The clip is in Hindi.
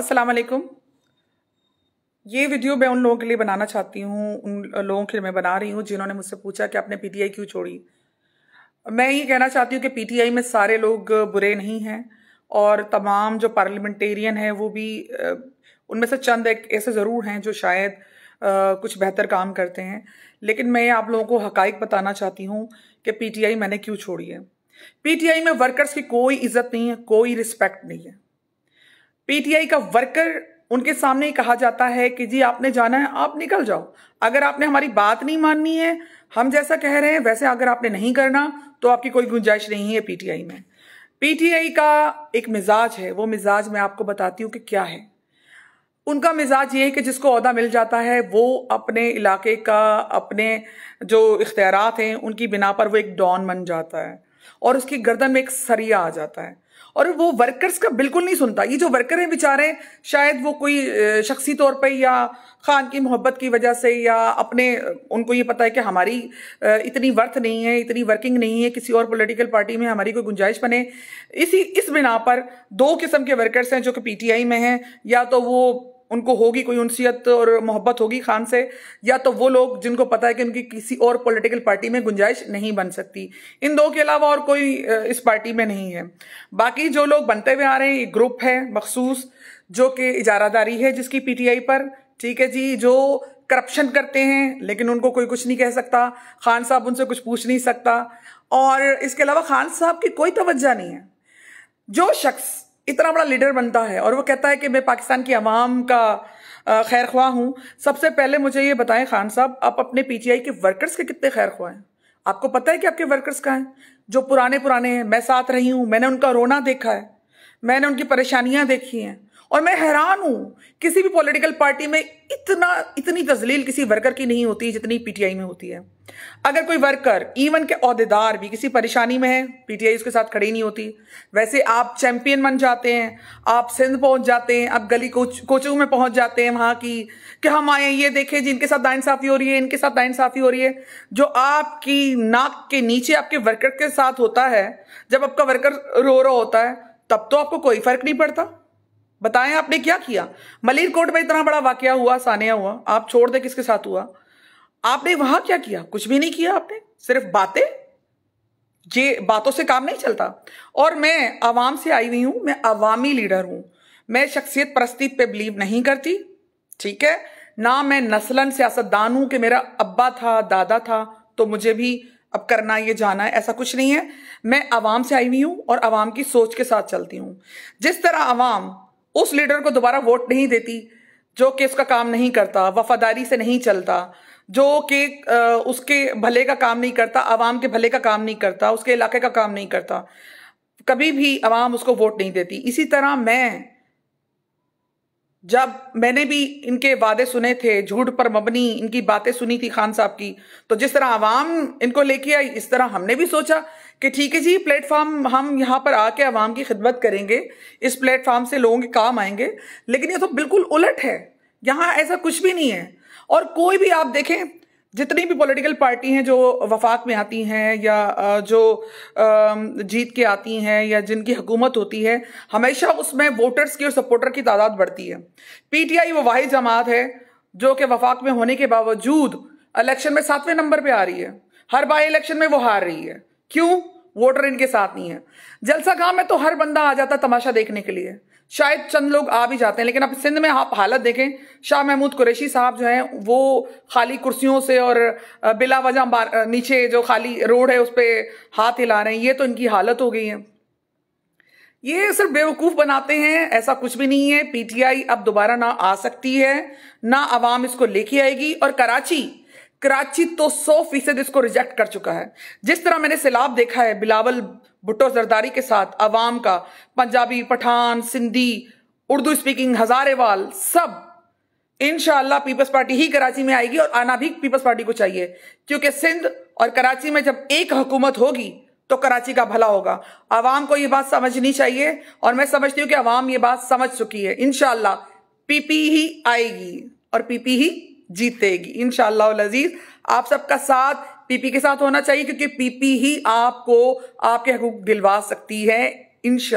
अस्सलाम वालेकुम ये वीडियो मैं उन लोगों के लिए बनाना चाहती हूँ उन लोगों के लिए मैं बना रही हूँ जिन्होंने मुझसे पूछा कि आपने पीटीआई क्यों छोड़ी मैं ये कहना चाहती हूँ कि पीटीआई में सारे लोग बुरे नहीं हैं और तमाम जो पार्लियामेंटेरियन हैं वो भी उनमें से चंद एक ऐसे ज़रूर हैं जो शायद आ, कुछ बेहतर काम करते हैं लेकिन मैं आप लोगों को हकाइक बताना चाहती हूँ कि पीटीआई मैंने क्यों छोड़ी है पीटीआई में वर्कर्स की कोई इज्जत नहीं है कोई रिस्पेक्ट नहीं है पीटीआई का वर्कर उनके सामने ही कहा जाता है कि जी आपने जाना है आप निकल जाओ अगर आपने हमारी बात नहीं माननी है हम जैसा कह रहे हैं वैसे अगर आपने नहीं करना तो आपकी कोई गुंजाइश नहीं है पीटीआई में पीटीआई का एक मिजाज है वो मिजाज मैं आपको बताती हूँ कि क्या है उनका मिजाज ये है कि जिसको अहदा मिल जाता है वो अपने इलाके का अपने जो इख्तियारत हैं उनकी बिना पर वो एक डॉन बन जाता है और उसकी गर्दन में एक सरिया आ जाता है और वो वर्कर्स का बिल्कुल नहीं सुनता ये जो वर्कर हैं बेचारे शायद वो कोई शख्सी तौर पे या खान की मोहब्बत की वजह से या अपने उनको ये पता है कि हमारी इतनी वर्थ नहीं है इतनी वर्किंग नहीं है किसी और पॉलिटिकल पार्टी में हमारी कोई गुंजाइश बने इसी इस बिना पर दो किस्म के वर्कर्स हैं जो कि पीटीआई में हैं या तो वो उनको होगी कोई उनसीयत और मोहब्बत होगी खान से या तो वो लोग जिनको पता है कि उनकी किसी और पॉलिटिकल पार्टी में गुंजाइश नहीं बन सकती इन दो के अलावा और कोई इस पार्टी में नहीं है बाकी जो लोग बनते हुए आ रहे हैं ग्रुप है मखसूस जो कि इजारादारी है जिसकी पीटीआई पर ठीक है जी जो करप्शन करते हैं लेकिन उनको कोई कुछ नहीं कह सकता खान साहब उनसे कुछ पूछ नहीं सकता और इसके अलावा खान साहब की कोई तवज्जा नहीं है जो शख्स इतना बड़ा लीडर बनता है और वो कहता है कि मैं पाकिस्तान की आवाम का खैर ख्वाह हूँ सबसे पहले मुझे ये बताएं खान साहब आप अपने पीटीआई के वर्कर्स के कितने खैर ख्वाह हैं आपको पता है कि आपके वर्कर्स कहाँ हैं जो पुराने पुराने हैं मैं साथ रही हूँ मैंने उनका रोना देखा है मैंने उनकी परेशानियाँ देखी हैं और मैं हैरान हूं किसी भी पॉलिटिकल पार्टी में इतना इतनी तजलील किसी वर्कर की नहीं होती जितनी पीटीआई में होती है अगर कोई वर्कर इवन के अहदेदार भी किसी परेशानी में है पीटीआई उसके साथ खड़ी नहीं होती वैसे आप चैंपियन बन जाते हैं आप सिंध पहुंच जाते हैं आप गली कोच कोचों में पहुंच जाते हैं वहां की कि हम आए ये देखें जिनके साथ दाइंसाफी हो रही है इनके साथ दाइंसाफी हो रही है जो आपकी नाक के नीचे आपके वर्कर के साथ होता है जब आपका वर्कर रो रहा होता है तब तो आपको कोई फर्क नहीं पड़ता बताएं आपने क्या किया मलिर कोर्ट में इतना बड़ा वाक्य हुआ सानिया हुआ आप छोड़ दे किसके साथ हुआ आपने वहां क्या किया कुछ भी नहीं किया आपने सिर्फ बातें ये बातों से काम नहीं चलता और मैं आवाम से आई हुई हूं मैं आवामी लीडर हूं मैं शख्सियत परस्ती पे बिलीव नहीं करती ठीक है ना मैं नस्लन सियासतदान हूं कि मेरा अब्बा था दादा था तो मुझे भी अब करना ये जाना है ऐसा कुछ नहीं है मैं आवाम से आई हुई हूं और आवाम की सोच के साथ चलती हूं जिस तरह आवाम उस लीडर को दोबारा वोट नहीं देती जो कि उसका काम नहीं करता वफादारी से नहीं चलता जो कि उसके भले का काम नहीं करता आवाम के भले का काम नहीं करता उसके इलाके का काम नहीं करता कभी भी आवाम उसको वोट नहीं देती इसी तरह मैं जब मैंने भी इनके वादे सुने थे झूठ पर मबनी इनकी बातें सुनी थी खान साहब की तो जिस तरह आवाम इनको लेके आई इस तरह हमने भी सोचा कि ठीक है जी प्लेटफॉर्म हम यहाँ पर आके आवाम की खिदमत करेंगे इस प्लेटफॉर्म से लोगों के काम आएंगे लेकिन ये तो बिल्कुल उलट है यहाँ ऐसा कुछ भी नहीं है और कोई भी आप देखें जितनी भी पॉलिटिकल पार्टी हैं जो वफाक में आती हैं या जो जीत के आती हैं या जिनकी हुकूमत होती है हमेशा उसमें वोटर्स की और सपोर्टर की तादाद बढ़ती है पीटीआई वो वाहि जमात है जो कि वफाक में होने के बावजूद इलेक्शन में सातवें नंबर पर आ रही है हर बार इलेक्शन में वो हार रही है क्यों वोटर इनके साथ नहीं है जलसा गांव में तो हर बंदा आ जाता तमाशा देखने के लिए शायद चंद लोग आ भी जाते हैं लेकिन अब सिंध में आप हालत देखें शाह महमूद कुरैशी साहब जो हैं वो खाली कुर्सियों से और बिला वजह नीचे जो खाली रोड है उस पर हाथ हिला रहे हैं ये तो इनकी हालत हो गई है ये सिर्फ बेवकूफ़ बनाते हैं ऐसा कुछ भी नहीं है पीटीआई अब दोबारा ना आ सकती है ना आवाम इसको लेके आएगी और कराची कराची तो सौ फीसद इसको रिजेक्ट कर चुका है जिस तरह मैंने सैलाब देखा है बिलावल भुट्टो जरदारी के साथ अवाम का पंजाबी पठान सिंधी उर्दू स्पीकिंग हजारेवाल सब इनशाला पीपल्स पार्टी ही कराची में आएगी और आना भी पीपल्स पार्टी को चाहिए क्योंकि सिंध और कराची में जब एक हुकूमत होगी तो कराची का भला होगा आवाम को यह बात समझनी चाहिए और मैं समझती हूँ कि आवाम ये बात समझ चुकी है इनशाला पीपी ही आएगी और पीपी ही जीतेगी इन लजीज आप सबका साथ पीपी के साथ होना चाहिए क्योंकि पीपी ही आपको आपके हकूक दिलवा सकती है इनशा